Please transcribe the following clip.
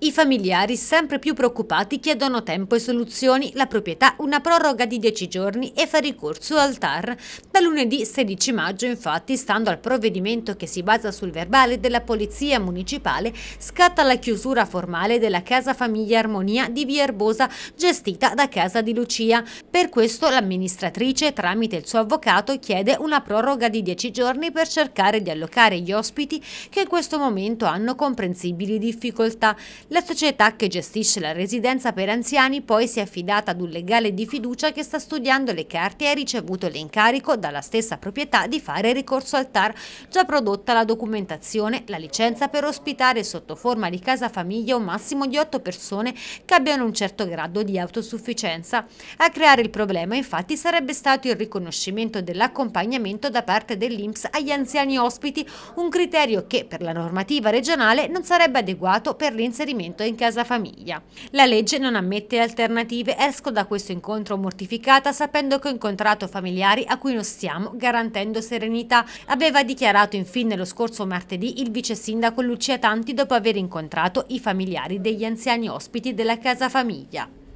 I familiari, sempre più preoccupati, chiedono tempo e soluzioni, la proprietà una proroga di 10 giorni e fa ricorso al TAR. Da lunedì 16 maggio, infatti, stando al provvedimento che si basa sul verbale della Polizia Municipale, scatta la chiusura formale della Casa Famiglia Armonia di Via Erbosa, gestita da Casa di Lucia. Per questo l'amministratrice, tramite il suo avvocato, chiede una proroga di 10 giorni per cercare di allocare gli ospiti che in questo momento hanno comprensibili difficoltà. La società che gestisce la residenza per anziani poi si è affidata ad un legale di fiducia che sta studiando le carte e ha ricevuto l'incarico dalla stessa proprietà di fare ricorso al TAR, già prodotta la documentazione, la licenza per ospitare sotto forma di casa famiglia un massimo di otto persone che abbiano un certo grado di autosufficienza. A creare il problema infatti sarebbe stato il riconoscimento dell'accompagnamento da parte dell'Inps agli anziani ospiti, un criterio che per la normativa regionale non sarebbe adeguato per l'inserimento trasferimento in casa famiglia. La legge non ammette alternative, esco da questo incontro mortificata sapendo che ho incontrato familiari a cui non stiamo garantendo serenità, aveva dichiarato infine lo scorso martedì il vice sindaco Lucia Tanti dopo aver incontrato i familiari degli anziani ospiti della casa famiglia.